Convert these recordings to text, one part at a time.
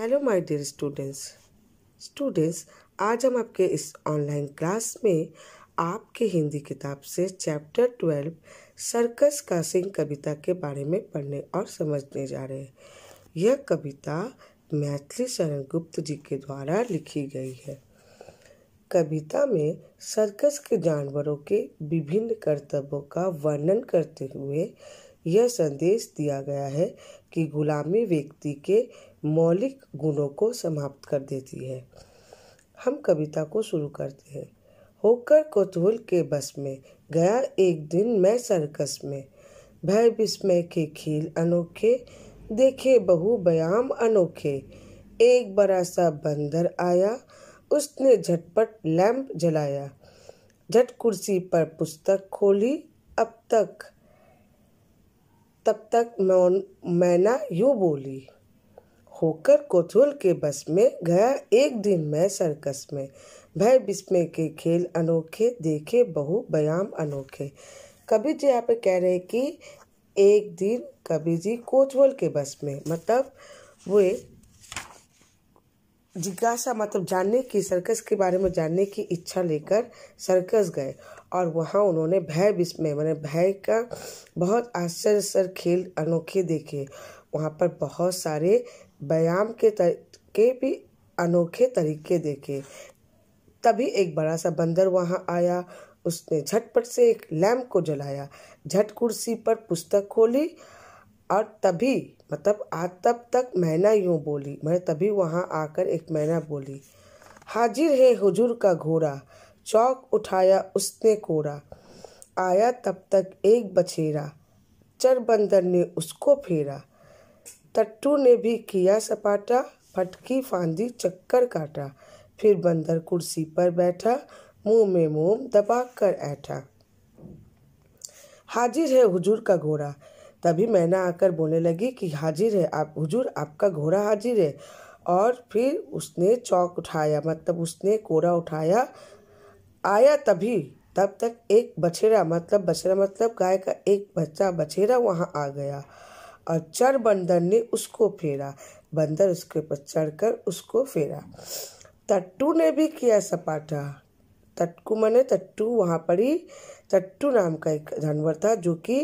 hello my dear students students आज हम आपके इस ऑनलाइन क्लास में आपकी हिंदी किताब से चैप्टर ट्वेल्व सर्कस का सिंह कविता के बारे में पढ़ने और समझने जा रहे हैं यह कविता मैथिली शरण गुप्त जी के द्वारा लिखी गई है कविता में सर्कस के जानवरों के विभिन्न कर्तव्यों का वर्णन करते हुए यह संदेश दिया गया है कि गुलामी व्यक्ति के मौलिक गुणों को समाप्त कर देती है हम कविता को शुरू करते हैं होकर कोतूल के बस में गया एक दिन मैं सर्कस में भय विस्मय के खेल अनोखे देखे बहु बयाम अनोखे एक बड़ा सा बंदर आया उसने झटपट लैंप जलाया झट कुर्सी पर पुस्तक खोली अब तक तब तक नौन मैना यूँ बोली होकर कोथुल के बस में गया एक दिन मैं सर्कस में भय बिस्मे के खेल अनोखे देखे बहु बयाम अनोखे कबीर जी यहाँ पे कह रहे हैं कि एक दिन कबीर जी कोचवल के बस में मतलब वे जिज्ञासा मतलब जानने की सर्कस के बारे में जानने की इच्छा लेकर सर्कस गए और वहाँ उन्होंने भय विस्मय मैंने भय का बहुत आश्चर्य सर खेल अनोखे देखे वहाँ पर बहुत सारे व्यायाम के तर, के भी अनोखे तरीके देखे तभी एक बड़ा सा बंदर वहाँ आया उसने झटपट से एक लैम्प को जलाया झट कुर्सी पर पुस्तक खोली और तभी मतलब आज तब तक मैना यूँ बोली मैं तभी वहाँ आकर एक मैना बोली हाजिर है हुजूर का घोड़ा चौक उठाया उसने कोरा आया तब तक एक बछेरा चर बंदर ने उसको फेरा टट्टू ने भी किया सपाटा फटकी फांदी चक्कर काटा फिर बंदर कुर्सी पर बैठा मुंह में मोम दबा कर ऐठा हाजिर है हुजूर का घोड़ा तभी मैना आकर बोलने लगी कि हाजिर है आप हुजूर आपका घोड़ा हाजिर है और फिर उसने चौक उठाया मतलब उसने कोरा उठाया आया तभी तब तक एक बछेरा मतलब बछेरा मतलब गाय का एक बच्चा बछेरा वहाँ आ गया और चर बंदर ने उसको फेरा बंदर उसके ऊपर चढ़कर उसको फेरा टट्टू ने भी किया सपाटा टट्टू मने टट्टू वहाँ पर ही टट्टू नाम का एक जानवर था जो कि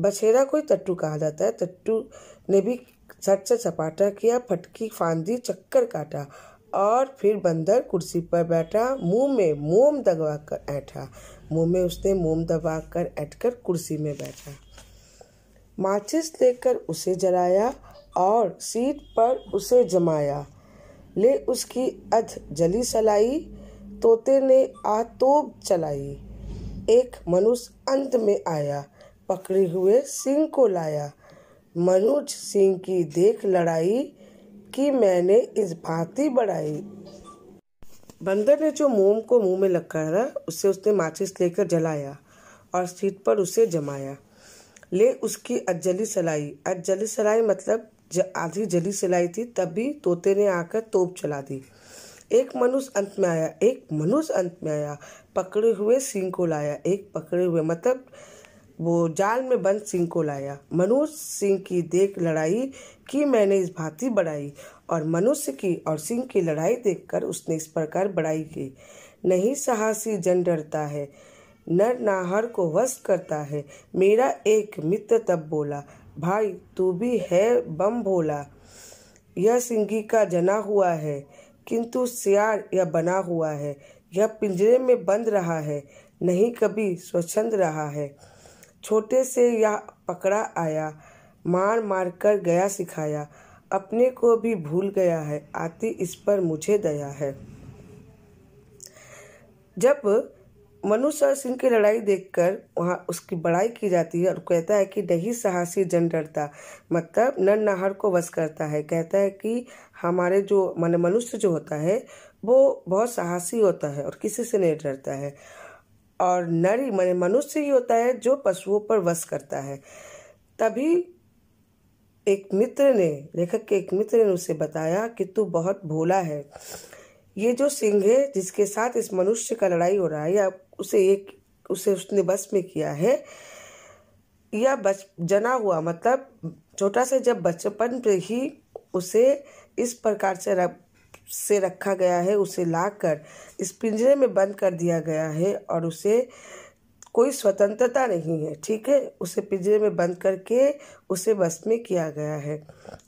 बछेरा कोई तट्टू कहा जाता है तट्टू ने भी सट से चपाटा किया फटकी फांदी चक्कर काटा और फिर बंदर कुर्सी पर बैठा मुंह में मोम दबा कर ऐठा मुंह में उसने मोम दबा कर ऐठ कर कुर्सी में बैठा माचिस लेकर उसे जलाया और सीट पर उसे जमाया ले उसकी अध जली सलाई तोते ने आतोब चलाई एक मनुष्य अंत में आया पकड़े हुए सिंह को लाया मनोज सिंह की देख लड़ाई कि मैंने इस भांति बढ़ाई बंदर ने जो मोम को मुंह में लगा उसे उसने माचिस लेकर जलाया और सीट पर उसे जमाया ले उसकी अजली सलाई अजली सलाई मतलब आधी जली सलाई थी तभी तोते ने आकर तोप चला दी एक मनुष्य अंत में आया एक मनुष्य अंत में आया पकड़े हुए सिंह को लाया एक पकड़े हुए मतलब वो जाल में बंद सिंह को लाया मनोज सिंह की देख लड़ाई की मैंने इस भांति बढ़ाई और मनुष्य की और सिंह की लड़ाई देखकर उसने इस प्रकार बढ़ाई की नहीं साहसी जन डरता है नर नाहर को वश करता है मेरा एक मित्र तब बोला भाई तू भी है बम भोला यह सिंगी का जना हुआ है किंतु सियार यह बना हुआ है यह पिंजरे में बंद रहा है नहीं कभी स्वच्छंद रहा है छोटे से यह पकड़ा आया मार मार कर गया सिखाया अपने को भी भूल गया है आती इस पर मुझे दया है जब मनुष्य और सिंह की लड़ाई देखकर वहाँ उसकी बड़ाई की जाती है और कहता है कि नहीं साहसी जन डरता मतलब नर नाहर को वश करता है कहता है कि हमारे जो मन मनुष्य जो होता है वो बहुत साहसी होता है और किसी से नहीं डरता है और नर मन मनुष्य ही होता है जो पशुओं पर वश करता है तभी एक मित्र ने लेखक के एक मित्र ने उसे बताया कि तू बहुत भोला है ये जो सिंह है जिसके साथ इस मनुष्य का लड़ाई हो रहा है या उसे एक उसे उसने बस में किया है या बच जना हुआ मतलब छोटा सा जब बचपन पे ही उसे इस प्रकार से रब से रखा गया है उसे लाकर इस पिंजरे में बंद कर दिया गया है और उसे कोई स्वतंत्रता नहीं है ठीक है उसे पिंजरे में बंद करके उसे बस में किया गया है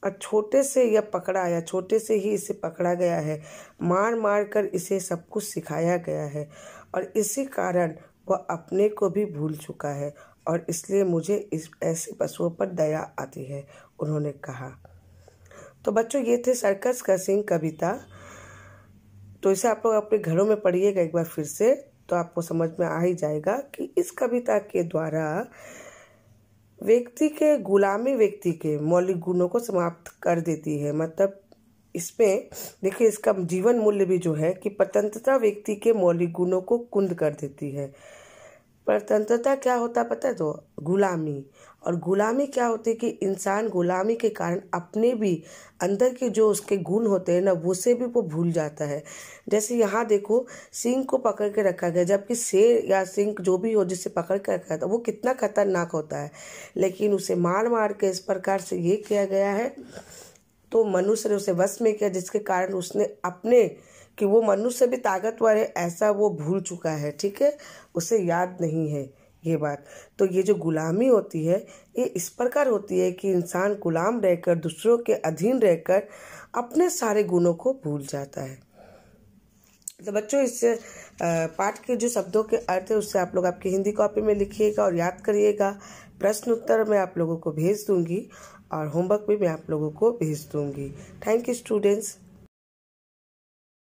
और छोटे से यह पकड़ा या छोटे से ही इसे पकड़ा गया है मार मार कर इसे सब कुछ सिखाया गया है और इसी कारण वह अपने को भी भूल चुका है और इसलिए मुझे इस ऐसे पशुओं पर दया आती है उन्होंने कहा तो बच्चों ये थे सर्कस का सिंह कविता तो इसे आप लोग अपने घरों में पढ़िएगा एक बार फिर से तो आपको समझ में आ ही जाएगा कि इस कविता के द्वारा व्यक्ति के गुलामी व्यक्ति के मौलिक गुणों को समाप्त कर देती है मतलब इसमें देखिए इसका जीवन मूल्य भी जो है कि प्रतंत्रता व्यक्ति के मौलिक गुणों को कुंद कर देती है प्रतंत्रता क्या होता पता है तो गुलामी और गुलामी क्या होती है कि इंसान गुलामी के कारण अपने भी अंदर के जो उसके गुण होते हैं ना उसे भी वो भूल जाता है जैसे यहाँ देखो सिंह को पकड़ के रखा गया जबकि शेर या सिंह जो भी हो जिसे पकड़ के रखा था वो कितना खतरनाक होता है लेकिन उसे मार मार के इस प्रकार से ये किया गया है तो मनुष्य ने उसे वश में किया जिसके कारण उसने अपने कि वो मनुष्य भी ताकतवर है ऐसा वो भूल चुका है ठीक है उसे याद नहीं है ये बात तो ये जो गुलामी होती है ये इस प्रकार होती है कि इंसान गुलाम रहकर दूसरों के अधीन रहकर अपने सारे गुणों को भूल जाता है तो बच्चों इस पाठ के जो शब्दों के अर्थ है उससे आप लोग आपकी हिंदी कॉपी में लिखिएगा और याद करिएगा प्रश्न उत्तर मैं आप लोगों को भेज दूंगी और होमवर्क भी मैं आप लोगों को भेज दूंगी थैंक यू स्टूडेंट्स